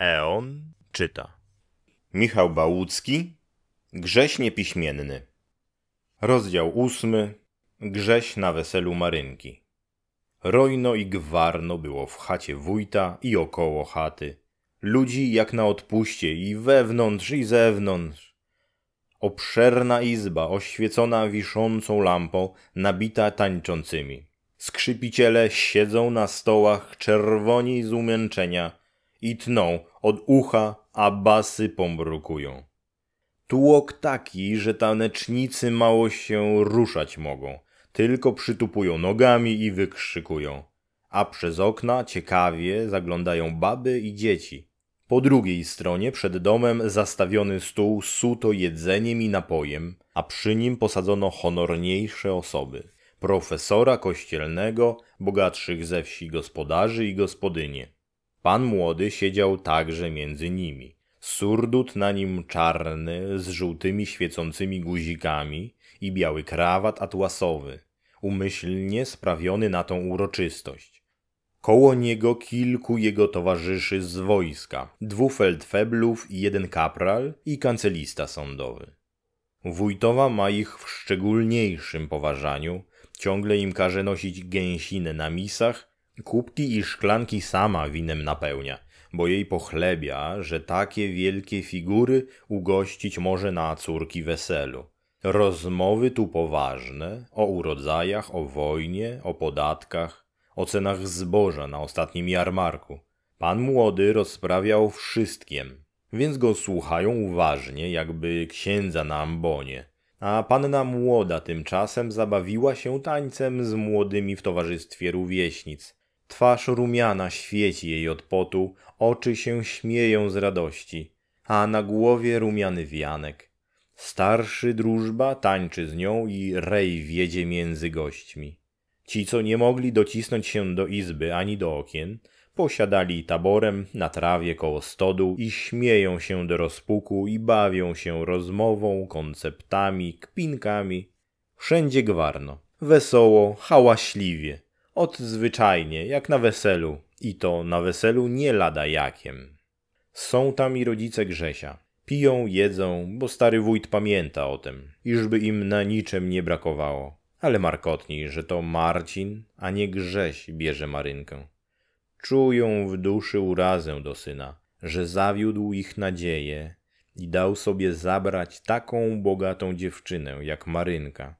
Eon czyta. Michał Bałucki, Grześ Niepiśmienny. Rozdział ósmy. Grześ na weselu Marynki. Rojno i gwarno było w chacie wójta i około chaty. Ludzi jak na odpuście i wewnątrz i zewnątrz. Obszerna izba oświecona wiszącą lampą, nabita tańczącymi. Skrzypiciele siedzą na stołach czerwoni z umęczenia – i tną, od ucha, a basy pomrukują. Tułok taki, że tanecznicy mało się ruszać mogą, tylko przytupują nogami i wykrzykują. A przez okna ciekawie zaglądają baby i dzieci. Po drugiej stronie przed domem zastawiony stół suto jedzeniem i napojem, a przy nim posadzono honorniejsze osoby profesora kościelnego, bogatszych ze wsi gospodarzy i gospodynie. Pan młody siedział także między nimi. Surdut na nim czarny, z żółtymi świecącymi guzikami i biały krawat atłasowy, umyślnie sprawiony na tą uroczystość. Koło niego kilku jego towarzyszy z wojska, dwóch feldfeblów i jeden kapral i kancelista sądowy. Wójtowa ma ich w szczególniejszym poważaniu, ciągle im każe nosić gęsinę na misach Kubki i szklanki sama winem napełnia, bo jej pochlebia, że takie wielkie figury ugościć może na córki weselu. Rozmowy tu poważne o urodzajach, o wojnie, o podatkach, o cenach zboża na ostatnim jarmarku. Pan młody rozprawiał wszystkim, więc go słuchają uważnie, jakby księdza na ambonie. A panna młoda tymczasem zabawiła się tańcem z młodymi w towarzystwie rówieśnic, Twarz rumiana świeci jej od potu, oczy się śmieją z radości, a na głowie rumiany wianek. Starszy drużba tańczy z nią i rej wiedzie między gośćmi. Ci, co nie mogli docisnąć się do izby ani do okien, posiadali taborem na trawie koło stodu i śmieją się do rozpuku i bawią się rozmową, konceptami, kpinkami. Wszędzie gwarno, wesoło, hałaśliwie – Odzwyczajnie, jak na weselu. I to na weselu nie lada jakiem. Są tam i rodzice Grzesia. Piją, jedzą, bo stary wójt pamięta o tym, iżby im na niczym nie brakowało. Ale markotni, że to Marcin, a nie Grześ bierze Marynkę. Czują w duszy urazę do syna, że zawiódł ich nadzieje i dał sobie zabrać taką bogatą dziewczynę jak Marynka.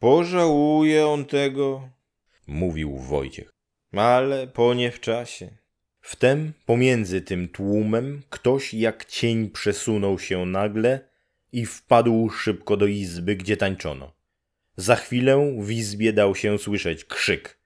Pożałuje on tego, mówił Wojciech. Ale po nie w czasie. Wtem pomiędzy tym tłumem ktoś jak cień przesunął się nagle i wpadł szybko do izby, gdzie tańczono. Za chwilę w izbie dał się słyszeć krzyk.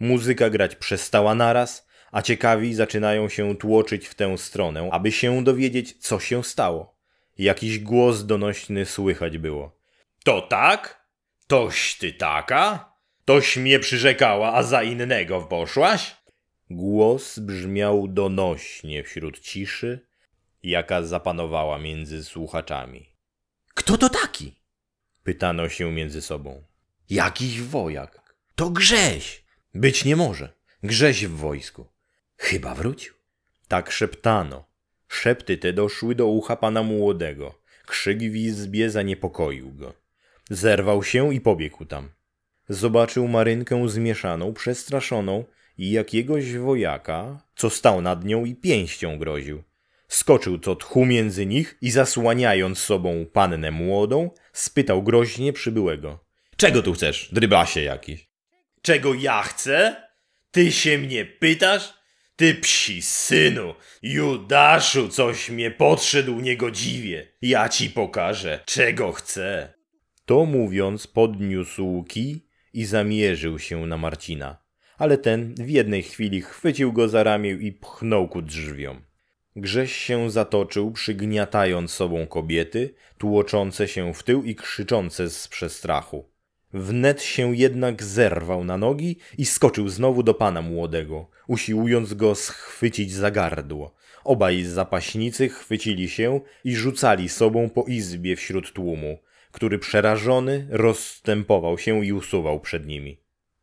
Muzyka grać przestała naraz, a ciekawi zaczynają się tłoczyć w tę stronę, aby się dowiedzieć, co się stało. Jakiś głos donośny słychać było. To tak? Toś ty taka? Toś mnie przyrzekała, a za innego poszłaś? Głos brzmiał donośnie wśród ciszy, jaka zapanowała między słuchaczami. Kto to taki? Pytano się między sobą. Jakiś wojak. To Grześ. Być nie może. Grześ w wojsku. Chyba wrócił. Tak szeptano. Szepty te doszły do ucha pana młodego. Krzyk w izbie zaniepokoił go. Zerwał się i pobiegł tam. Zobaczył Marynkę zmieszaną, przestraszoną i jakiegoś wojaka, co stał nad nią i pięścią groził. Skoczył to tchu między nich i zasłaniając sobą pannę młodą, spytał groźnie przybyłego. Czego tu chcesz, drybasie jakiś? Czego ja chcę? Ty się mnie pytasz? Ty psi synu, Judaszu, coś mnie podszedł niegodziwie. Ja ci pokażę, czego chcę. To mówiąc podniósł kij i zamierzył się na Marcina. Ale ten w jednej chwili chwycił go za ramię i pchnął ku drzwiom. Grześ się zatoczył, przygniatając sobą kobiety, tłoczące się w tył i krzyczące z przestrachu. Wnet się jednak zerwał na nogi i skoczył znowu do pana młodego, usiłując go schwycić za gardło. Obaj zapaśnicy chwycili się i rzucali sobą po izbie wśród tłumu który przerażony rozstępował się i usuwał przed nimi.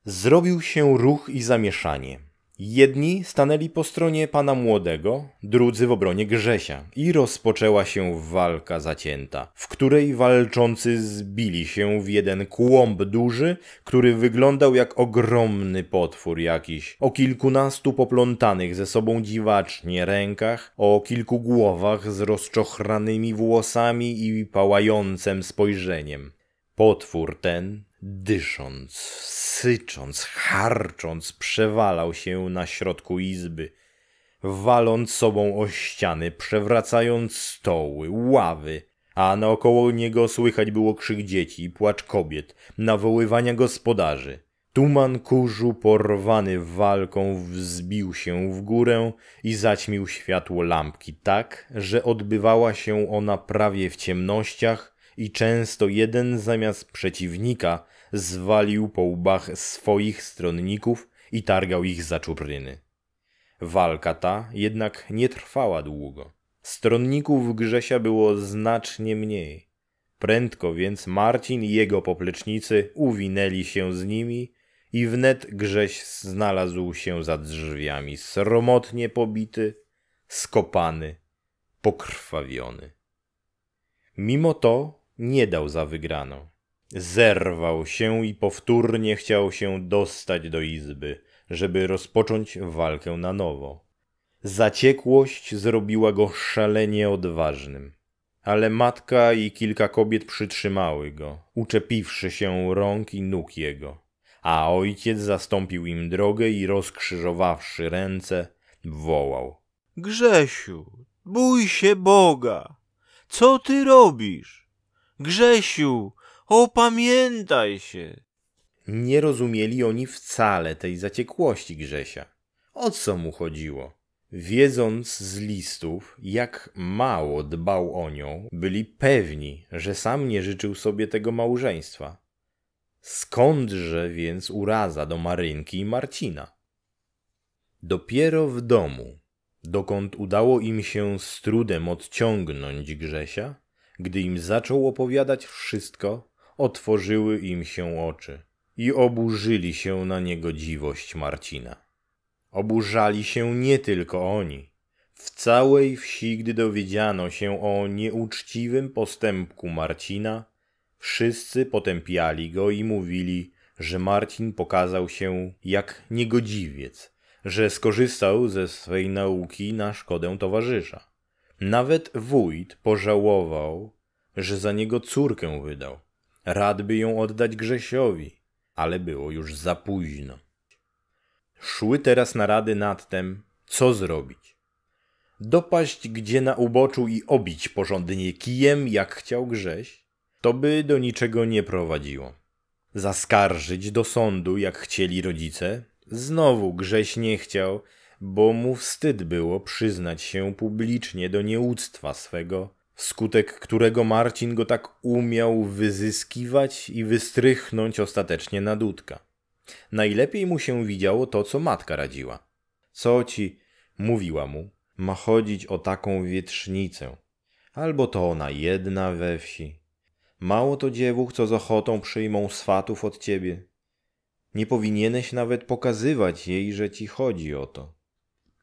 Zrobił się ruch i zamieszanie. Jedni stanęli po stronie pana młodego, drudzy w obronie Grzesia i rozpoczęła się walka zacięta, w której walczący zbili się w jeden kłąb duży, który wyglądał jak ogromny potwór jakiś, o kilkunastu poplątanych ze sobą dziwacznie rękach, o kilku głowach z rozczochranymi włosami i pałającym spojrzeniem. Potwór ten Dysząc, sycząc, harcząc, przewalał się na środku izby, waląc sobą o ściany, przewracając stoły, ławy, a naokoło niego słychać było krzyk dzieci, płacz kobiet, nawoływania gospodarzy. Tuman kurzu porwany walką wzbił się w górę i zaćmił światło lampki tak, że odbywała się ona prawie w ciemnościach, i często jeden zamiast przeciwnika zwalił po łbach swoich stronników i targał ich za czupryny. Walka ta jednak nie trwała długo. Stronników Grzesia było znacznie mniej. Prędko więc Marcin i jego poplecznicy uwinęli się z nimi i wnet Grześ znalazł się za drzwiami, sromotnie pobity, skopany, pokrwawiony. Mimo to nie dał za wygraną. Zerwał się i powtórnie chciał się dostać do izby, żeby rozpocząć walkę na nowo. Zaciekłość zrobiła go szalenie odważnym. Ale matka i kilka kobiet przytrzymały go, uczepiwszy się rąk i nóg jego. A ojciec zastąpił im drogę i rozkrzyżowawszy ręce, wołał. Grzesiu, bój się Boga! Co ty robisz? Grzesiu, opamiętaj się! Nie rozumieli oni wcale tej zaciekłości Grzesia. O co mu chodziło? Wiedząc z listów, jak mało dbał o nią, byli pewni, że sam nie życzył sobie tego małżeństwa. Skądże więc uraza do Marynki i Marcina? Dopiero w domu, dokąd udało im się z trudem odciągnąć Grzesia, gdy im zaczął opowiadać wszystko, otworzyły im się oczy i oburzyli się na niego dziwość Marcina. Oburzali się nie tylko oni. W całej wsi, gdy dowiedziano się o nieuczciwym postępku Marcina, wszyscy potępiali go i mówili, że Marcin pokazał się jak niegodziwiec, że skorzystał ze swej nauki na szkodę towarzysza. Nawet wójt pożałował, że za niego córkę wydał. Radby ją oddać Grzesiowi, ale było już za późno. Szły teraz narady nad tem, co zrobić. Dopaść gdzie na uboczu i obić porządnie kijem, jak chciał Grześ, to by do niczego nie prowadziło. Zaskarżyć do sądu, jak chcieli rodzice, znowu Grześ nie chciał, bo mu wstyd było przyznać się publicznie do nieuctwa swego, wskutek którego Marcin go tak umiał wyzyskiwać i wystrychnąć ostatecznie na dudka. Najlepiej mu się widziało to, co matka radziła. Co ci, mówiła mu, ma chodzić o taką wietrznicę, albo to ona jedna we wsi. Mało to dziewuch, co z ochotą przyjmą swatów od ciebie. Nie powinieneś nawet pokazywać jej, że ci chodzi o to.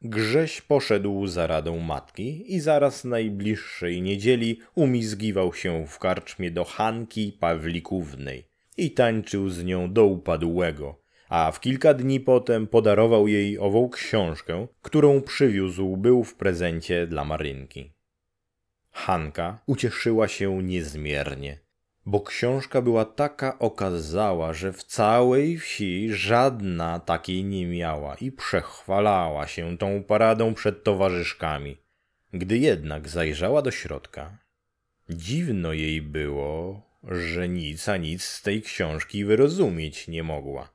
Grześ poszedł za radą matki i zaraz najbliższej niedzieli umizgiwał się w karczmie do Hanki Pawlikównej i tańczył z nią do upadłego, a w kilka dni potem podarował jej ową książkę, którą przywiózł był w prezencie dla Marynki. Hanka ucieszyła się niezmiernie bo książka była taka okazała, że w całej wsi żadna takiej nie miała i przechwalała się tą paradą przed towarzyszkami. Gdy jednak zajrzała do środka, dziwno jej było, że nic a nic z tej książki wyrozumieć nie mogła.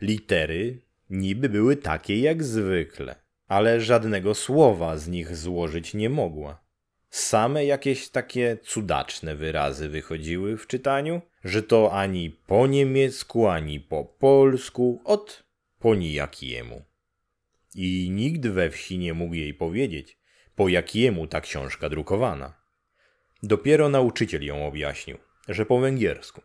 Litery niby były takie jak zwykle, ale żadnego słowa z nich złożyć nie mogła same jakieś takie cudaczne wyrazy wychodziły w czytaniu, że to ani po niemiecku, ani po polsku, od po nijakiemu. I nikt we wsi nie mógł jej powiedzieć, po jakiemu ta książka drukowana. Dopiero nauczyciel ją objaśnił, że po węgiersku.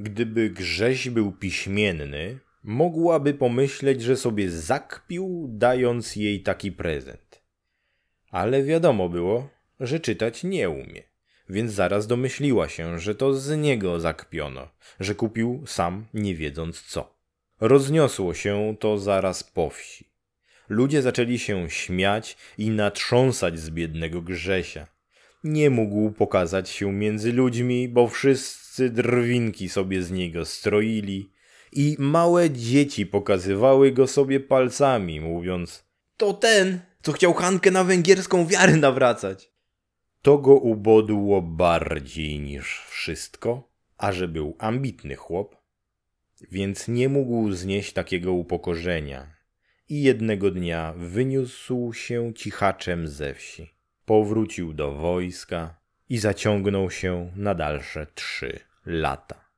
Gdyby Grześ był piśmienny, mogłaby pomyśleć, że sobie zakpił, dając jej taki prezent. Ale wiadomo było, że czytać nie umie, więc zaraz domyśliła się, że to z niego zakpiono, że kupił sam nie wiedząc co. Rozniosło się to zaraz po wsi. Ludzie zaczęli się śmiać i natrząsać z biednego Grzesia. Nie mógł pokazać się między ludźmi, bo wszyscy drwinki sobie z niego stroili i małe dzieci pokazywały go sobie palcami, mówiąc: To ten, co chciał Hankę na węgierską wiarę nawracać. To go ubodło bardziej niż wszystko, a że był ambitny chłop, więc nie mógł znieść takiego upokorzenia i jednego dnia wyniósł się cichaczem ze wsi. Powrócił do wojska i zaciągnął się na dalsze trzy lata.